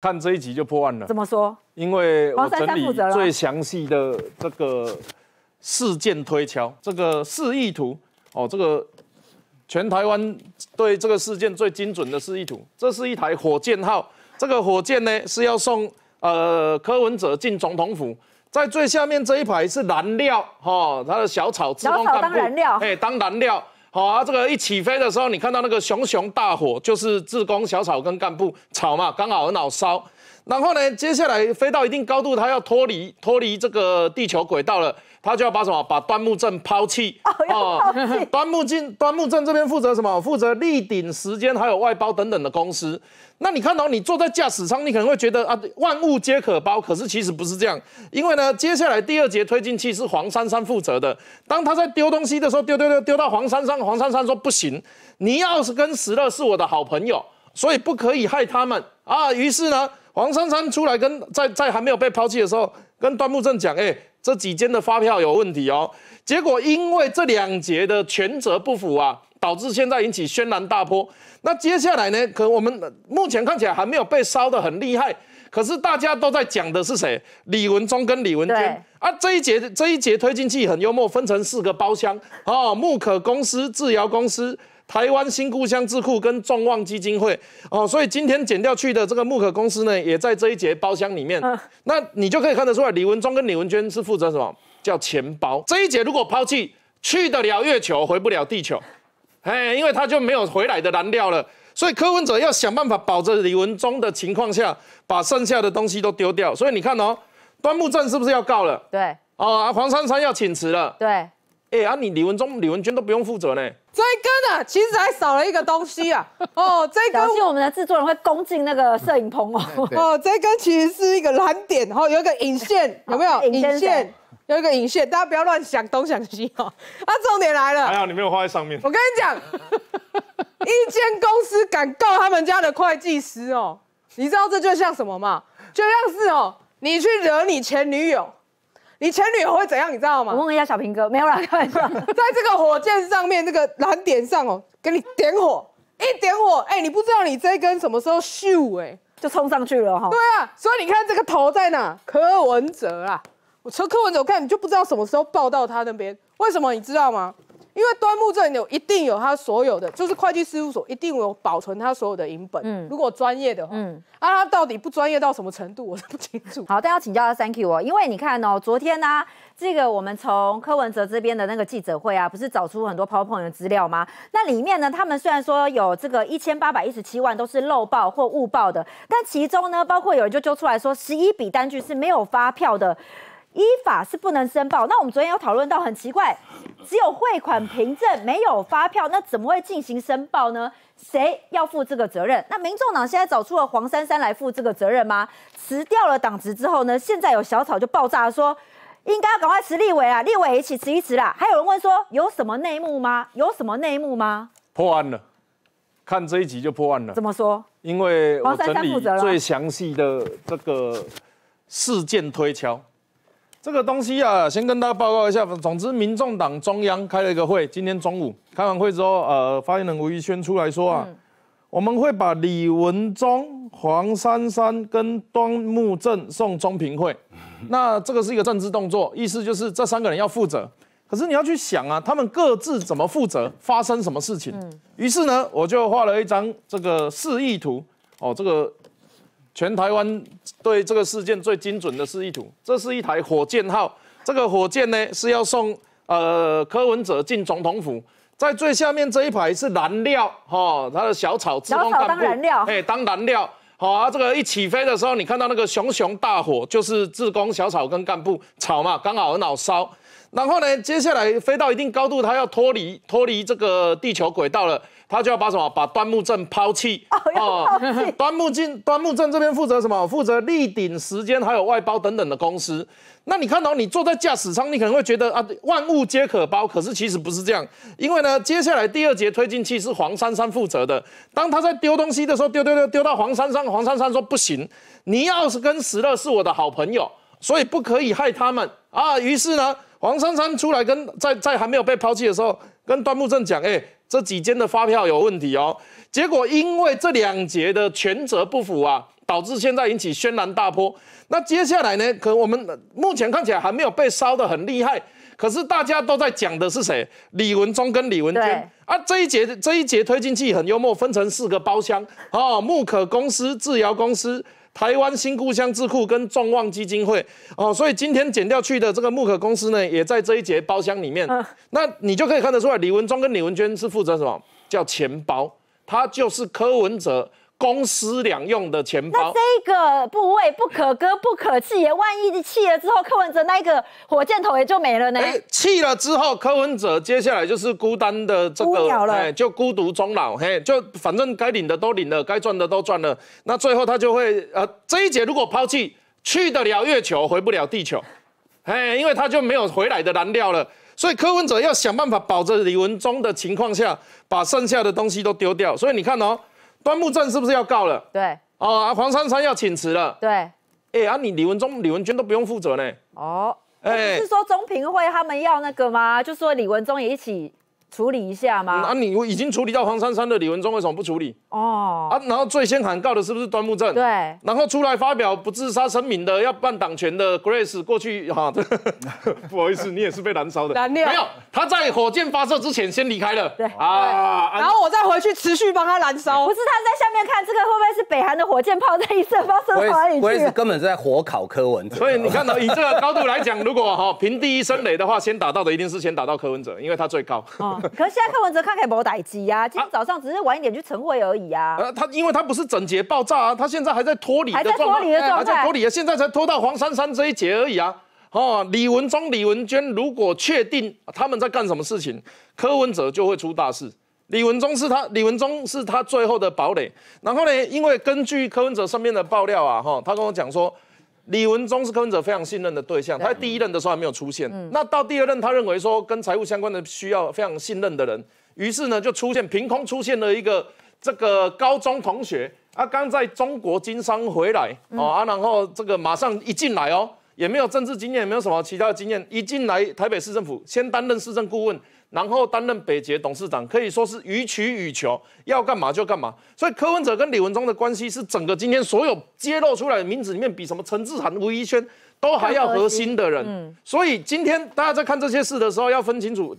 看这一集就破案了，怎么说？因为我整理最详细的这个事件推敲，这个示意图哦，这个全台湾对这个事件最精准的示意图。这是一台火箭号，这个火箭呢是要送呃柯文哲进总统府，在最下面这一排是燃料哈，它的小草，小草当燃料，哎，当燃料。好啊，这个一起飞的时候，你看到那个熊熊大火，就是自工小草跟干部吵嘛，刚好很好烧。然后呢，接下来飞到一定高度，它要脱离脱离这个地球轨道了，它就要把什么把端木镇抛弃啊。端木镇端木镇这边负责什么？负责立顶时间还有外包等等的公司。那你看到你坐在驾驶舱，你可能会觉得啊，万物皆可包。可是其实不是这样，因为呢，接下来第二节推进器是黄珊珊负责的。当他在丢东西的时候，丢丢丢丢到黄珊珊，黄珊珊说不行，你要是跟石乐是我的好朋友，所以不可以害他们啊。于是呢。黄珊珊出来跟在在还没有被抛弃的时候，跟端木正讲：“哎，这几间的发票有问题哦。”结果因为这两节的权责不符啊，导致现在引起轩然大波。那接下来呢？可我们目前看起来还没有被烧得很厉害，可是大家都在讲的是谁？李文忠跟李文娟啊，这一节这一节推进器很幽默，分成四个包厢哦。木可公司、智瑶公司。台湾新故乡智库跟众望基金会哦，所以今天剪掉去的这个木可公司呢，也在这一节包厢里面。那你就可以看得出来，李文忠跟李文娟是负责什么叫钱包这一节。如果抛弃去得了月球，回不了地球，哎，因为他就没有回来的燃料了。所以柯文哲要想办法保着李文忠的情况下，把剩下的东西都丢掉。所以你看哦，端木正是不是要告了？对。哦，黄珊珊要请辞了。对。哎，啊，你李文忠、李文娟都不用负责呢。这一根呢，其实还少了一个东西啊。哦，这一根表我们的制作人会攻进那个摄影棚哦。哦，这一根其实是一个蓝点哦，有一个引线，有没有？引线，有一个引线，大家不要乱想东想西哦。啊，重点来了。还有你没有画在上面。我跟你讲，一间公司敢告他们家的会计师哦，你知道这就像什么吗？就像是哦，你去惹你前女友。你前女友会怎样，你知道吗？我问一下小平哥，没有啦，玩笑。在这个火箭上面那个蓝点上哦，给你点火，一点火，哎，你不知道你这根什么时候秀哎，就冲上去了哈。对啊，所以你看这个头在哪？柯文哲啊，我从柯文哲我看你就不知道什么时候抱到他那边，为什么你知道吗？因为端木镇有一定有他所有的，就是会计事务所一定有保存他所有的银本。嗯，如果专业的，嗯，啊，他到底不专业到什么程度，我是不清楚。好，但要请教他，Thank you。哦，因为你看哦，昨天呢，这个我们从柯文哲这边的那个记者会啊，不是找出很多 PowerPoint 的资料吗？那里面呢，他们虽然说有这个一千八百一十七万都是漏报或误报的，但其中呢，包括有人就揪出来说，十一笔单据是没有发票的。依法是不能申报。那我们昨天有讨论到，很奇怪，只有汇款凭证没有发票，那怎么会进行申报呢？谁要负这个责任？那民众党现在找出了黄珊珊来负这个责任吗？辞掉了党职之后呢？现在有小草就爆炸说，应该要赶快辞立委啊，立委一起辞一辞啦。还有人问说，有什么内幕吗？有什么内幕吗？破案了，看这一集就破案了。怎么说？因为黄珊珊负责了最详细的这个事件推敲。这个东西啊，先跟大家报告一下。总之，民众党中央开了一个会，今天中午开完会之后，呃，发言人吴宜轩出来说啊，我们会把李文忠、黄珊珊跟端木正送中评会。那这个是一个政治动作，意思就是这三个人要负责。可是你要去想啊，他们各自怎么负责，发生什么事情。于是呢，我就画了一张这个示意图。哦，这个。全台湾对这个事件最精准的示意图，这是一台火箭号。这个火箭呢是要送呃柯文哲进总统府，在最下面这一排是燃料，哈，它的小草、自工干部，哎，当燃料。好啊，这个一起飞的时候，你看到那个熊熊大火，就是自工小草跟干部草嘛，刚好很好烧。然后呢，接下来飞到一定高度，它要脱离脱离这个地球轨道了，他就要把什么把端木镇抛弃啊？端木镇端木镇这边负责什么？负责立顶时间还有外包等等的公司。那你看到你坐在驾驶舱，你可能会觉得啊，万物皆可包。可是其实不是这样，因为呢，接下来第二节推进器是黄珊珊负责的。当他在丢东西的时候，丢丢丢丢到黄珊珊，黄珊珊说不行，你要是跟石乐是我的好朋友，所以不可以害他们啊。于是呢。黄珊珊出来跟在在还没有被抛弃的时候，跟端木正讲：“哎，这几间的发票有问题哦。”结果因为这两节的权责不符啊，导致现在引起轩然大波。那接下来呢？可我们目前看起来还没有被烧得很厉害，可是大家都在讲的是谁？李文忠跟李文娟啊，这一节这一节推进器很幽默，分成四个包厢哦，木可公司、制药公司。台湾新故乡智库跟众望基金会哦，所以今天剪掉去的这个木可公司呢，也在这一节包厢里面。那你就可以看得出来，李文忠跟李文娟是负责什么叫钱包，他就是柯文哲。公私两用的钱包，那这个部位不可割不可弃，也万一弃了之后，柯文哲那一个火箭头也就没了呢。弃了之后，柯文哲接下来就是孤单的这个，哎，就孤独终老，嘿，就反正该领的都领了，该赚的都赚了，那最后他就会呃这一节如果抛弃，去得了月球，回不了地球，嘿，因为他就没有回来的燃料了，所以柯文哲要想办法保着李文忠的情况下，把剩下的东西都丢掉，所以你看哦。端木正是不是要告了？对，哦，黄珊珊要请辞了。对，哎，啊，你李文忠、李文娟都不用负责呢。哦，哎，是说中评会他们要那个吗？就说李文忠也一起。处理一下吗？那你已经处理到黄珊珊的李文忠为什么不处理？哦啊，然后最先喊告的是不是端木正？对。然后出来发表不自杀声明的，要办党权的 Grace 过去，哈，不好意思，你也是被燃烧的。没有，他在火箭发射之前先离开了。啊。然后我再回去持续帮他燃烧。不是，他在下面看这个会不会是北韩的火箭炮在一次发射而已。我也是，根本是在火烤柯文哲。所以你看到以这个高度来讲，如果哈平地一声雷的话，先打到的一定是先打到柯文哲，因为他最高。哦 可现在柯文哲看起来没逮机啊，今天早上只是晚一点去晨会而已啊。呃，他因为他不是整节爆炸啊，他现在还在脱离，还在脱离的状态，还在脱离啊，现在才拖到黄珊珊这一节而已啊。哦，李文忠、李文娟如果确定他们在干什么事情，柯文哲就会出大事。李文忠是他，李文忠是他最后的堡垒。然后呢，因为根据柯文哲身边的爆料啊，哈，他跟我讲说。李文忠是柯文哲非常信任的对象，他第一任的时候还没有出现，那到第二任，他认为说跟财务相关的需要非常信任的人，于是呢就出现，凭空出现了一个这个高中同学，啊，刚在中国经商回来，啊，然后这个马上一进来哦，也没有政治经验，也没有什么其他的经验，一进来台北市政府先担任市政顾问。然后担任北捷董事长，可以说是予取予求，要干嘛就干嘛。所以柯文哲跟李文忠的关系是整个今天所有揭露出来的名字里面，比什么陈志涵、吴宜轩都还要核心的人。所以今天大家在看这些事的时候，要分清楚，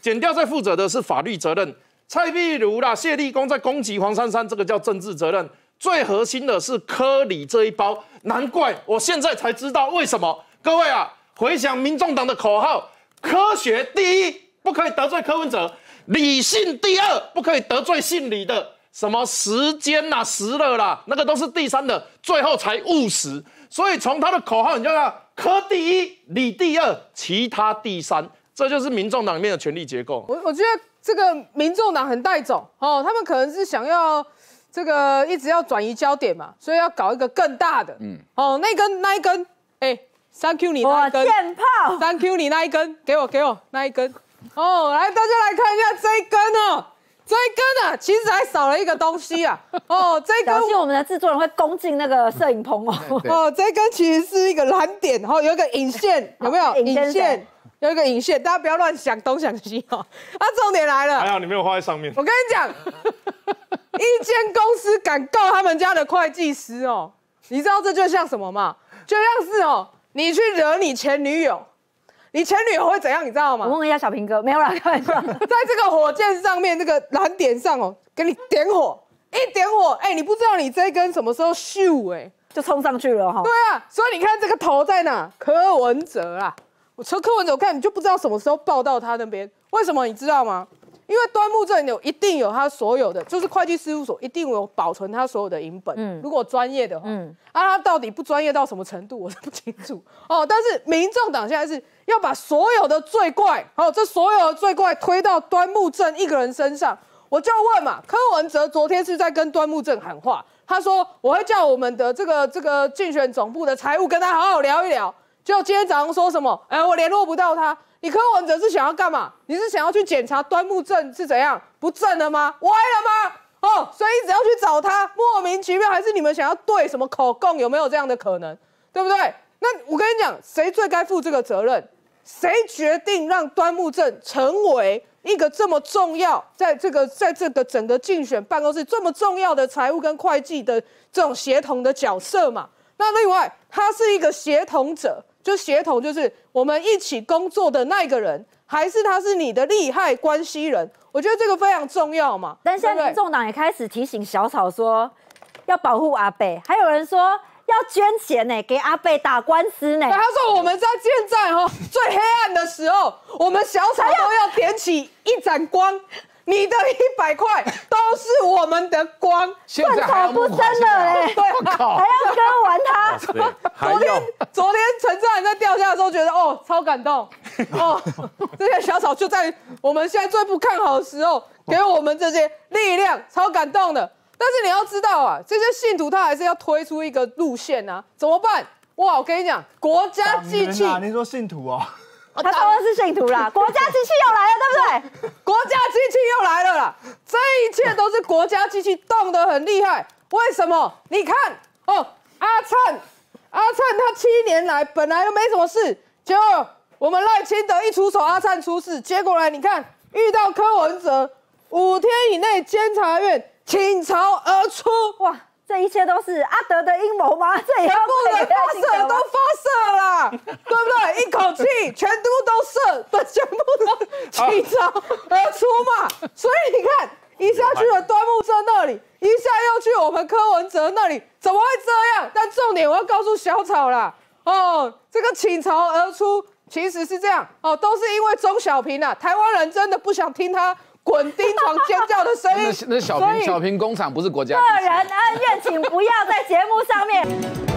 减掉在负责的是法律责任。蔡碧如啦、谢立功在攻击黄珊珊，这个叫政治责任。最核心的是柯李这一包，难怪我现在才知道为什么。各位啊，回想民众党的口号：科学第一。不可以得罪柯文哲，理性第二，不可以得罪姓李的，什么时间啦、时乐啦，那个都是第三的，最后才务实。所以从他的口号，你就看科第一，李第二，其他第三，这就是民众党里面的权力结构。我我觉得这个民众党很带走哦，他们可能是想要这个一直要转移焦点嘛，所以要搞一个更大的。嗯，哦，那根那一根，哎，Thank you 你那一根，Thank you 你那一根，给我给我那一根。哦，来大家来看一下这一根哦，这一根呢，其实还少了一个东西啊。哦，这一根感我们的制作人会攻进那个摄影棚哦。哦，这一根其实是一个蓝点，吼，有一个引线，有没有引线？有一个引线，大家不要乱想东想西哦。啊，重点来了，还好你没有画在上面。我跟你讲，一间公司敢告他们家的会计师哦，你知道这就像什么吗？就像是哦，你去惹你前女友。你前女友会怎样？你知道吗？我问一下小平哥，没有啦，开玩笑，在这个火箭上面那个蓝点上哦，给你点火，一点火，哎，你不知道你这一根什么时候秀，哎，就冲上去了哈。对啊，所以你看这个头在哪？柯文哲啊，我从柯文哲看，你就不知道什么时候报到他那边。为什么你知道吗？因为端木镇有，一定有他所有的，就是会计事务所一定有保存他所有的银本。嗯，如果专业的话，嗯，啊，他到底不专业到什么程度，我是不清楚哦。但是民众党现在是。要把所有的罪怪，哦，这所有的罪怪推到端木正一个人身上，我就问嘛，柯文哲昨天是在跟端木正喊话，他说我会叫我们的这个这个竞选总部的财务跟他好好聊一聊，就今天早上说什么，哎，我联络不到他，你柯文哲是想要干嘛？你是想要去检查端木正是怎样不正了吗？歪了吗？哦，所以你只要去找他，莫名其妙，还是你们想要对什么口供？有没有这样的可能？对不对？那我跟你讲，谁最该负这个责任？谁决定让端木正成为一个这么重要，在这个在这个整个竞选办公室这么重要的财务跟会计的这种协同的角色嘛？那另外，他是一个协同者，就协同就是我们一起工作的那个人，还是他是你的利害关系人？我觉得这个非常重要嘛。但现在民众党也开始提醒小草说，要保护阿北，还有人说。要捐钱呢，给阿贝打官司呢。他说：“我们在现在哈最黑暗的时候，我们小草都要点起一盏光，你的一百块都是我们的光。”断草不生了嘞，对，还要割完他。昨天，昨天陈志远在掉下的时候觉得哦，超感动 哦。这些小草就在我们现在最不看好的时候给我们这些力量，超感动的。但是你要知道啊，这些信徒他还是要推出一个路线啊，怎么办？哇！我跟你讲，国家机器。你说信徒啊？他当然是信徒啦。国家机器又来了，对不对？国家机器又来了，啦，这一切都是国家机器动的很厉害。为什么？你看哦，阿灿，阿灿他七年来本来又没什么事，结果我们赖清德一出手，阿灿出事。结果来你看，遇到柯文哲，五天以内监察院。倾巢而出！哇，这一切都是阿德的阴谋吗？这也不能发射都发射了，对不对？一口气全都都射，对，全部都倾巢而出嘛。所以你看，一下去了端木正那里，一下又去我们柯文哲那里，怎么会这样？但重点我要告诉小草啦，哦，这个倾巢而出其实是这样哦，都是因为钟小平啊，台湾人真的不想听他。滚钉床尖叫的声音。那小平小平工厂不是国家个人恩怨，请不要在节目上面。